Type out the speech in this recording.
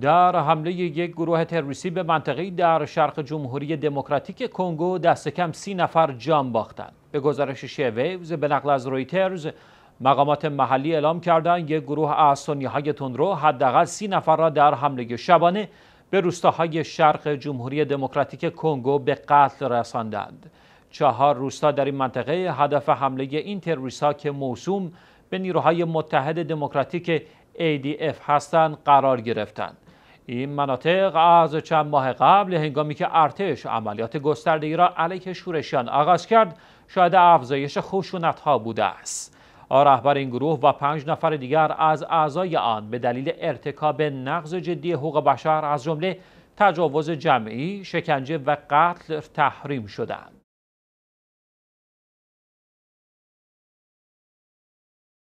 در حمله یک گروه تروریستی به منطقه‌ای در شرق جمهوری دموکراتیک کنگو دست کم سی نفر جان باختند. به گزارش شیویوز به نقل از رویترز مقامات محلی اعلام کردند یک گروه از های تندرو حداقل سی نفر را در حمله شبانه به روستاهای شرق جمهوری دموکراتیک کنگو به قتل رساندند. چهار روستا در این منطقه هدف حمله این تروریستها که موسوم به نیروهای متحد دموکراتیک ADF هستند قرار گرفتند. این مناطق از چند ماه قبل هنگامی که ارتش عملیات ای را علیه شورشیان آغاز کرد شاهد افزایش خشونت ها بوده است رهبر این گروه و پنج نفر دیگر از اعضای آن به دلیل ارتکاب نقض جدی حقوق بشر از جمله تجاوز جمعی، شکنجه و قتل تحریم شدند.